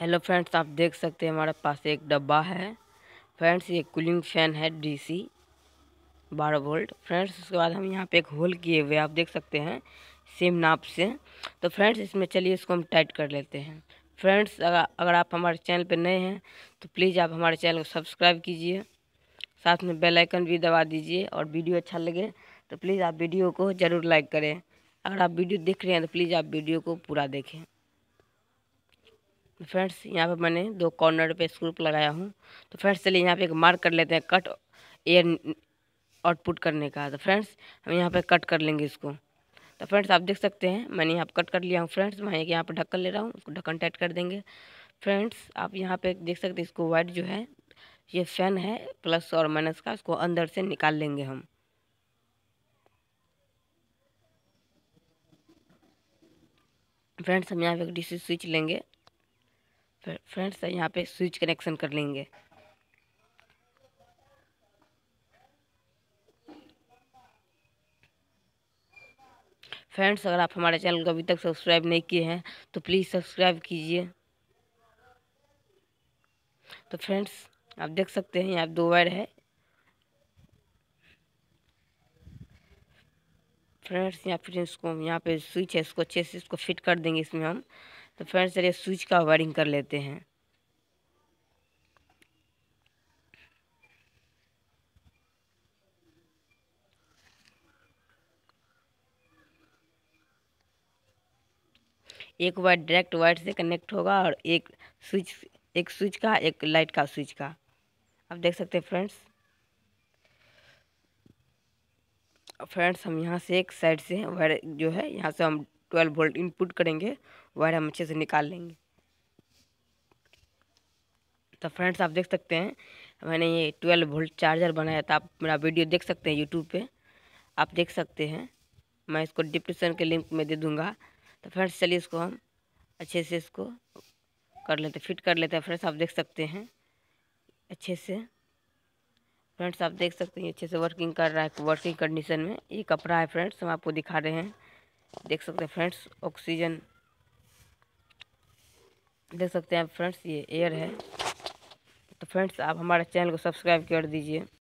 hello friends आप देख सकते हैं हमारे पास एक डब्बा है फ्रेंड्स ये कूलिंग फैन है डीसी बारह वोल्ट फ्रेंड्स उसके बाद हम यहाँ पे एक होल किए हुए आप देख सकते हैं सेम नाप से तो फ्रेंड्स इसमें चलिए इसको हम टाइट कर लेते हैं फ्रेंड्स अगर अगर आप हमारे चैनल पर नए हैं तो प्लीज़ आप हमारे चैनल को सब्सक्राइब कीजिए साथ में बेल आइकन भी दबा दीजिए और वीडियो अच्छा लगे तो प्लीज़ आप वीडियो को ज़रूर लाइक करें अगर आप वीडियो देख रहे हैं तो प्लीज़ आप वीडियो को पूरा देखें फ्रेंड्स यहाँ पे मैंने दो कॉर्नर पे स्क्रूप लगाया हूँ तो फ्रेंड्स चलिए यहाँ पे एक मार्क कर लेते हैं कट एयर आउटपुट करने का तो फ्रेंड्स हम यहाँ पे कट कर लेंगे इसको तो फ्रेंड्स आप देख सकते हैं मैंने यहाँ पर कट कर लिया हूँ फ्रेंड्स मैं यहाँ पर ढक्कन ले रहा हूँ उसको ढक्कन टाइट कर देंगे फ्रेंड्स आप यहाँ पर देख सकते हैं इसको वाइट जो है ये फैन है प्लस और माइनस का इसको अंदर से निकाल लेंगे हम फ्रेंड्स हम यहाँ पे एक डीसी स्विच लेंगे फ्रेंड्स यहाँ पे स्विच कनेक्शन कर लेंगे फ्रेंड्स अगर आप हमारे चैनल को अभी तक सब्सक्राइब नहीं किए हैं तो प्लीज़ सब्सक्राइब कीजिए तो फ्रेंड्स आप देख सकते हैं यहाँ दो वायर है फ्रेंड्स यहाँ फिर इसको यहाँ पे स्विच है इसको अच्छे से इसको फिट कर देंगे इसमें हम तो फ्रेंड्स चलिए स्विच का वायरिंग कर लेते हैं एक वायर डायरेक्ट वायर से कनेक्ट होगा और एक स्विच एक स्विच का एक लाइट का स्विच का आप देख सकते हैं फ्रेंड्स फ्रेंड्स हम यहाँ से एक साइड से वायर जो है यहाँ से हम ट्वेल्व वोल्ट इनपुट करेंगे वायर हम अच्छे से निकाल लेंगे तो फ्रेंड्स आप देख सकते हैं मैंने ये ट्वेल्व वोल्ट चार्जर बनाया था आप मेरा वीडियो देख सकते हैं यूट्यूब पे आप देख सकते हैं मैं इसको डिस्क्रिप्शन के लिंक में दे दूँगा तो फ्रेंड्स चलिए इसको हम अच्छे से इसको कर लेते फिट कर लेते हैं फ्रेंड्स आप देख सकते हैं अच्छे से फ्रेंड्स आप देख सकते हैं अच्छे से वर्किंग कर रहा है वर्किंग कंडीशन में ये कपड़ा है फ्रेंड्स हम आपको दिखा रहे हैं देख सकते हैं फ्रेंड्स ऑक्सीजन देख सकते हैं फ्रेंड्स ये एयर है तो फ्रेंड्स आप हमारे चैनल को सब्सक्राइब कर दीजिए